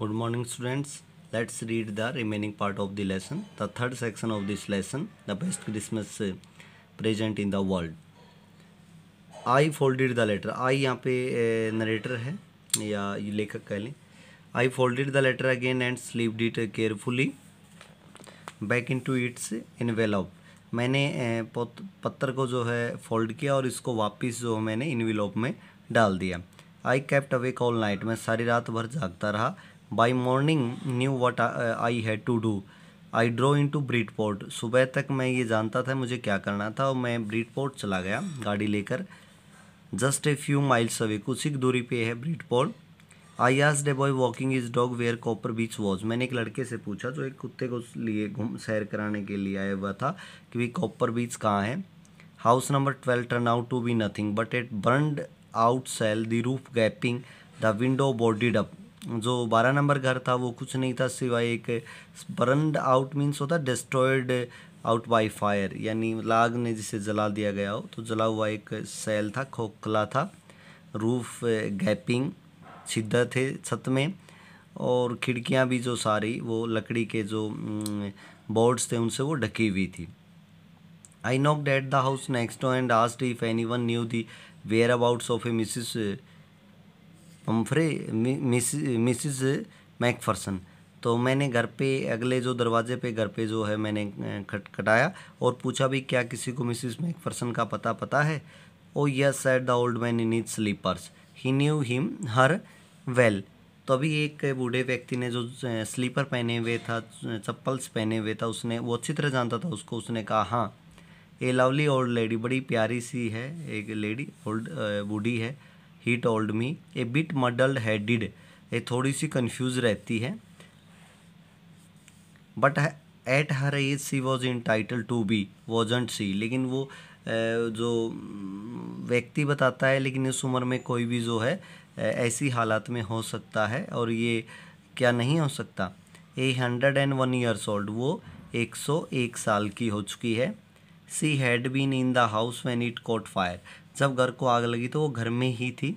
good morning students let's read the remaining part of the lesson the third section of this lesson the best Christmas present in the world I folded the letter I यहाँ पे narrator uh, है या लेखक कह लें I folded the letter again and sleeved it carefully back into its in envelope मैंने uh, पत्र को जो है फोल्ड किया और इसको वापस जो मैंने इन इनवेलॉप में डाल दिया I kept awake all night मैं सारी रात भर जागता रहा by morning knew what I had to do I drove into Bridport सुबह तक मैं ये जानता था मुझे क्या करना था और मैं ब्रीड पोर्ट चला गया गाड़ी लेकर just a few miles away कुछ ही दूरी पे है ब्रीड पोर्ट आई आज a boy walking his dog where Copper Beech was मैंने एक लड़के से पूछा जो एक कुत्ते को लिए घूम सैर कराने के लिए आया हुआ था कि भाई कॉपर बीच कहाँ है house number twelve turn out to be nothing but it burned out shell the roof gaping the window boarded up जो बारह नंबर घर था वो कुछ नहीं था सिवाय एक बर्न आउट मीन्स होता डिस्ट्रॉयड आउट बाई फायर यानी लाग ने जिसे जला दिया गया हो तो जला हुआ एक सेल था खोखला था रूफ गैपिंग छिद्र थे छत में और खिड़कियां भी जो सारी वो लकड़ी के जो बोर्ड्स थे उनसे वो ढकी हुई थी I knocked at the house next and asked if anyone knew the whereabouts of a Mrs Miss Mrs McPherson तो मैंने घर पे अगले जो दरवाजे पे घर पे जो है मैंने खटखटाया और पूछा भी क्या किसी को मिसिज मैकफर्सन का पता पता है oh yes at the old man in his slippers he knew him her well तो अभी एक बूढ़े व्यक्ति ने जो स्लीपर पहने हुए था चप्पल्स पहने हुए था उसने वो अच्छी तरह जानता था उसको उसने कहा हाँ ए लवली ओल्ड लेडी बड़ी प्यारी सी है एक लेडी ओल्ड बूढ़ी है he told me a bit muddled headed ये थोड़ी सी कन्फ्यूज रहती है but at her age she was entitled to be wasn't she लेकिन वो जो व्यक्ति बताता है लेकिन इस उम्र में कोई भी जो है ऐसी हालात में हो सकता है और ये क्या नहीं हो सकता a hundred and one years old वो एक सौ एक साल की हो चुकी है she had been in the house when it caught fire जब घर को आग लगी तो वो घर में ही थी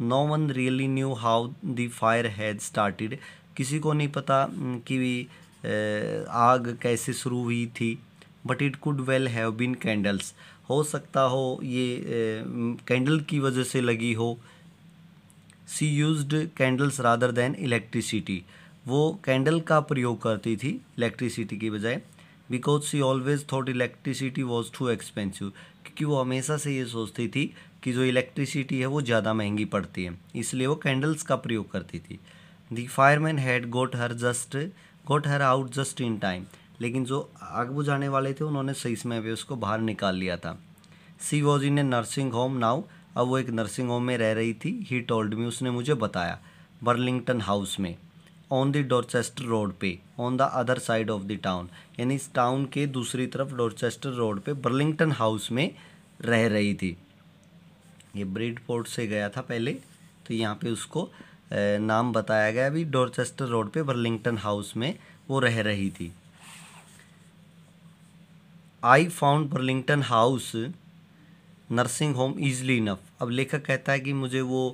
no one really knew how the fire has started किसी को नहीं पता कि आग कैसे शुरू हुई थी but it could well have been candles हो सकता हो ये कैंडल की वजह से लगी हो she use candles rather than electricity वो कैंडल का प्रयोग करती थी इलेक्ट्रिसिटी की बजाय because she always thought electricity was too expensive क्योंकि वो हमेशा से ये सोचती थी कि जो इलेक्ट्रिसिटी है वो ज़्यादा महंगी पड़ती है इसलिए वो कैंडल्स का प्रयोग करती थी the fireman had got her just got her out just in time लेकिन जो आग बुझाने वाले थे उन्होंने सही समय पर उसको बाहर निकाल लिया था she was in a nursing home now अब वो एक नर्सिंग होम में रह रही थी ही टोल्ड मी उसने मुझे बताया बर्लिंगटन हाउस में ऑन द डोरचेस्टर रोड पे on the other side of the town यानी इस टाउन के दूसरी तरफ डोरचेस्टर रोड पे बर्लिंगटन हाउस में रह रही थी ये पोर्ट से गया था पहले तो यहाँ पे उसको नाम बताया गया अभी डोरचेस्टर रोड पे बर्लिंगटन हाउस में वो रह रही थी I found Burlington House nursing home easily enough अब लेखक कहता है कि मुझे वो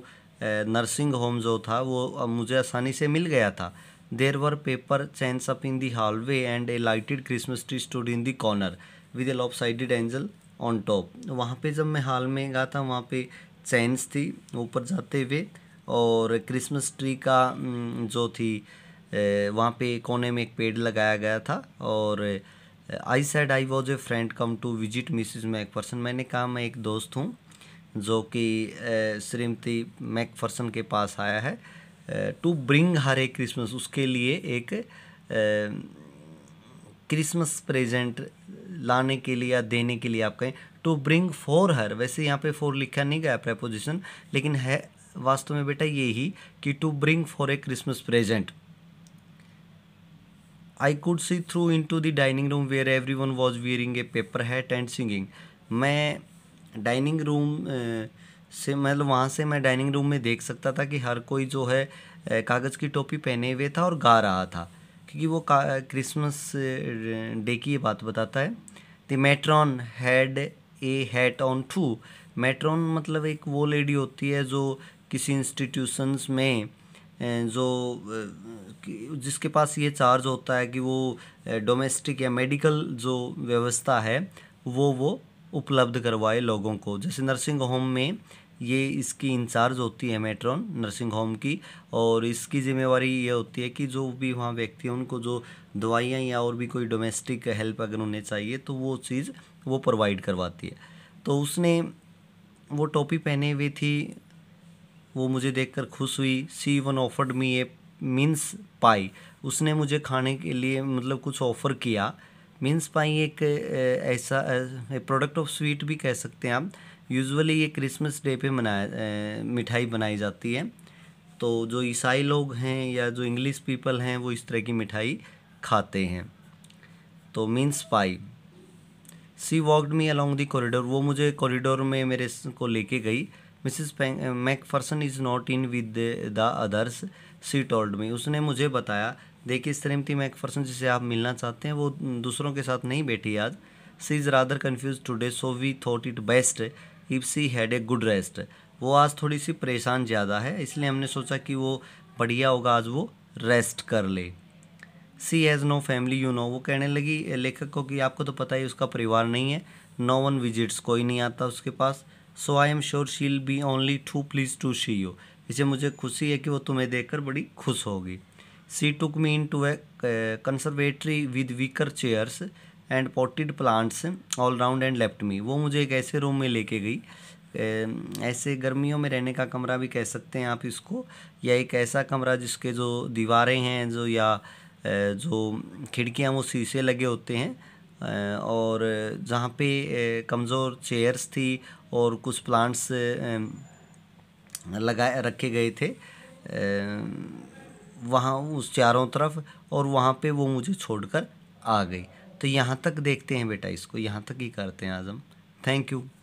नर्सिंग होम जो था वो मुझे आसानी से मिल गया था there were paper chains up in the hallway and a lighted Christmas tree stood in the corner with a lopsided angel on top वहाँ पे जब मैं हाल में गया था वहाँ पे चैंस थी ऊपर जाते हुए और क्रिसमस ट्री का जो थी वहाँ पे कोने में एक पेड़ लगाया गया था और I said I was a friend come to visit Mrs McPherson मैंने कहा मैं एक दोस्त हूँ जो कि श्रीमती मैकफर्सन के पास आया है to bring her a Christmas उसके लिए एक क्रिसमस प्रेजेंट लाने के लिए या देने के लिए आप कहें टू ब्रिंग फॉर हर वैसे यहाँ पे फॉर लिखा नहीं गया प्रपोजिशन लेकिन है वास्तव में बेटा ये ही कि to bring for a Christmas present I could see through into the dining room where everyone was wearing a paper hat and singing मैं डाइनिंग रूम से मतलब वहाँ से मैं डाइनिंग रूम में देख सकता था कि हर कोई जो है कागज़ की टोपी पहने हुए था और गा रहा था क्योंकि वो क्रिसमस डे की ये बात बताता है the matron had a hat on too matron मतलब एक वो लेडी होती है जो किसी इंस्टीट्यूशंस में जो जिसके पास ये चार्ज होता है कि वो डोमेस्टिक या मेडिकल जो व्यवस्था है वो वो उपलब्ध करवाए लोगों को जैसे नर्सिंग होम में ये इसकी इंचार्ज होती है मेट्रॉन नर्सिंग होम की और इसकी जिम्मेवारी ये होती है कि जो भी वहाँ व्यक्ति हैं उनको जो दवाइयाँ या और भी कोई डोमेस्टिक हेल्प अगर उन्हें चाहिए तो वो चीज़ वो प्रोवाइड करवाती है तो उसने वो टोपी पहने हुई थी वो मुझे देखकर खुश हुई she one offered me a mince pie उसने मुझे खाने के लिए मतलब कुछ ऑफ़र किया मीन्स पाई एक ऐसा प्रोडक्ट ऑफ स्वीट भी कह सकते हैं आप यूजुअली ये क्रिसमस डे पे मनाया मिठाई बनाई जाती है तो जो ईसाई लोग हैं या जो इंग्लिश पीपल हैं वो इस तरह की मिठाई खाते हैं तो mince pie she walked me along the corridor वो मुझे कॉरिडोर में मेरे को लेके गई Mrs McPherson is not in with the others she told me उसने मुझे बताया देखिए श्रीमती मैकफर्सन जिसे आप मिलना चाहते हैं वो दूसरों के साथ नहीं बैठी आज she is rather confused today so we thought it best if she had a good rest वो आज थोड़ी सी परेशान ज़्यादा है इसलिए हमने सोचा कि वो बढ़िया होगा आज वो रेस्ट कर ले she has no family you know वो कहने लगी लेखक को कि आपको तो पता ही उसका परिवार नहीं है नो वन विजिट्स कोई नहीं आता उसके पास so I am sure she'll be only too pleased to see you इसे मुझे खुशी है कि वो तुम्हें देखकर बड़ी खुश होगी She took me into a uh, conservatory with weaker chairs and potted plants all round and left me वो मुझे एक ऐसे रूम में लेके गई ऐसे गर्मियों में रहने का कमरा भी कह सकते हैं आप इसको या एक ऐसा कमरा जिसके जो दीवारें हैं जो या जो खिड़कियां वो शीशे लगे होते हैं और जहाँ पे कमज़ोर चेयर्स थी और कुछ प्लांट्स लगा रखे गए थे वहाँ उस चारों तरफ और वहाँ पे वो मुझे छोड़कर आ गई तो यहाँ तक देखते हैं बेटा इसको यहाँ तक ही करते हैं आज़म थैंक यू